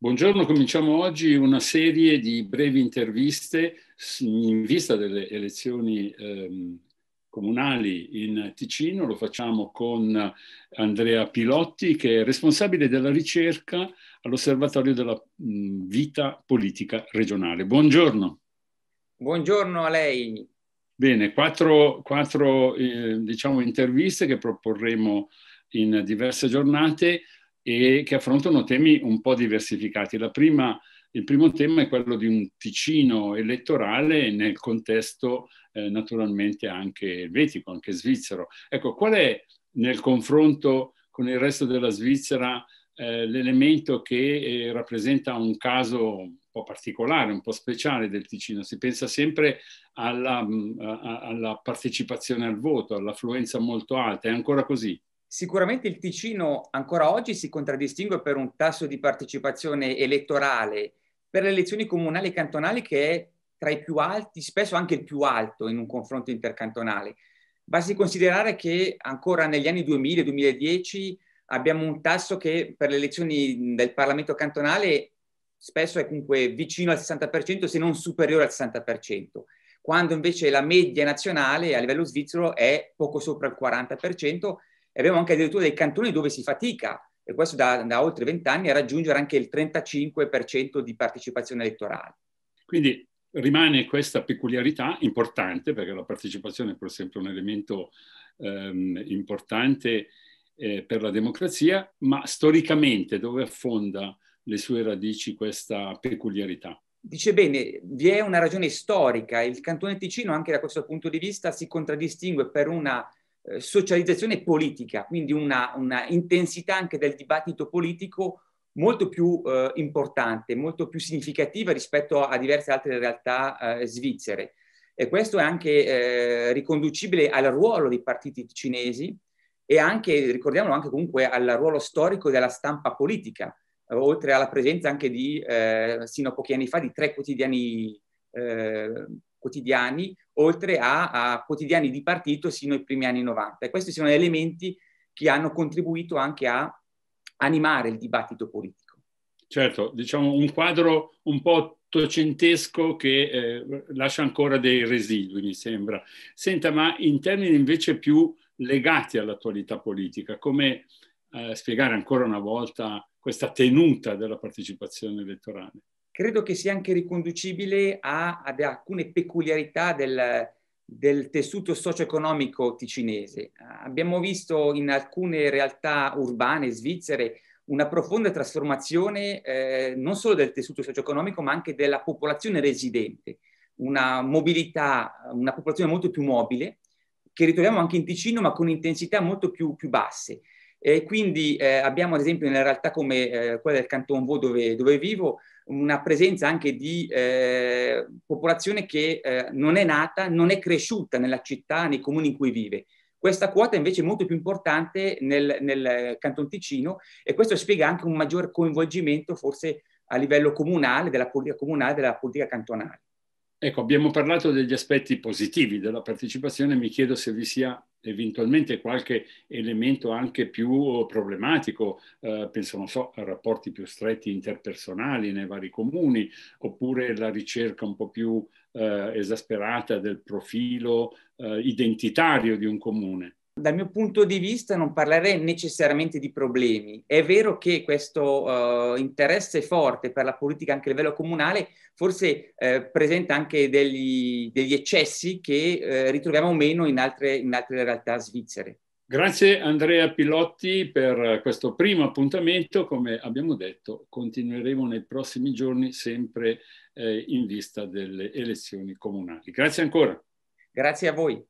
Buongiorno, cominciamo oggi una serie di brevi interviste in vista delle elezioni ehm, comunali in Ticino. Lo facciamo con Andrea Pilotti, che è responsabile della ricerca all'Osservatorio della mh, Vita Politica Regionale. Buongiorno. Buongiorno a lei. Bene, quattro, quattro eh, diciamo, interviste che proporremo in diverse giornate e che affrontano temi un po' diversificati. Prima, il primo tema è quello di un Ticino elettorale nel contesto eh, naturalmente anche elvetico, anche svizzero. Ecco, qual è nel confronto con il resto della Svizzera eh, l'elemento che eh, rappresenta un caso un po' particolare, un po' speciale del Ticino? Si pensa sempre alla, mh, mm, a, alla partecipazione al voto, all'affluenza molto alta, è ancora così? Sicuramente il Ticino ancora oggi si contraddistingue per un tasso di partecipazione elettorale per le elezioni comunali e cantonali che è tra i più alti, spesso anche il più alto in un confronto intercantonale. Basti considerare che ancora negli anni 2000-2010 abbiamo un tasso che per le elezioni del Parlamento cantonale spesso è comunque vicino al 60% se non superiore al 60% quando invece la media nazionale a livello svizzero è poco sopra il 40%, e abbiamo anche addirittura dei cantoni dove si fatica, e questo da, da oltre vent'anni, a raggiungere anche il 35% di partecipazione elettorale. Quindi rimane questa peculiarità importante, perché la partecipazione è pur sempre un elemento ehm, importante eh, per la democrazia, ma storicamente dove affonda le sue radici questa peculiarità? Dice bene, vi è una ragione storica, il cantone Ticino anche da questo punto di vista si contraddistingue per una eh, socializzazione politica, quindi una, una, intensità anche del dibattito politico molto più eh, importante, molto più significativa rispetto a, diverse altre realtà eh, svizzere. E questo è anche eh, riconducibile al ruolo dei partiti cinesi e anche, ricordiamolo, anche comunque al ruolo storico della stampa politica, eh, oltre alla presenza anche di, sino a pochi anni fa, di tre quotidiani eh, quotidiani, oltre a, a quotidiani di partito sino ai primi anni 90. E questi sono elementi che hanno contribuito anche a animare il dibattito politico. Certo, diciamo un quadro un po' ottocentesco che eh, lascia ancora dei residui, mi sembra. Senta, ma in termini invece più legati all'attualità politica, come eh, spiegare ancora una volta questa tenuta della partecipazione elettorale? credo che sia anche riconducibile a, ad alcune peculiarità del, del tessuto socio-economico ticinese. Abbiamo visto in alcune realtà urbane svizzere una profonda trasformazione eh, non solo del tessuto socio-economico ma anche della popolazione residente, una mobilità, una popolazione molto più mobile che ritroviamo anche in Ticino ma con intensità molto più, più basse. E quindi eh, abbiamo ad esempio in realtà come eh, quella del Canton Vaud dove, dove vivo una presenza anche di eh, popolazione che eh, non è nata, non è cresciuta nella città, nei comuni in cui vive. Questa quota invece è molto più importante nel, nel Canton Ticino e questo spiega anche un maggior coinvolgimento forse a livello comunale, della politica comunale, della politica cantonale. Ecco, abbiamo parlato degli aspetti positivi della partecipazione, mi chiedo se vi sia eventualmente qualche elemento anche più eh, problematico, eh, penso so, a rapporti più stretti interpersonali nei vari comuni, oppure la ricerca un po' più eh, esasperata del profilo eh, identitario di un comune. Dal mio punto di vista non parlerei necessariamente di problemi. È vero che questo uh, interesse forte per la politica anche a livello comunale forse uh, presenta anche degli, degli eccessi che uh, ritroviamo meno in altre, in altre realtà svizzere. Grazie Andrea Pilotti per questo primo appuntamento. Come abbiamo detto, continueremo nei prossimi giorni sempre eh, in vista delle elezioni comunali. Grazie ancora. Grazie a voi.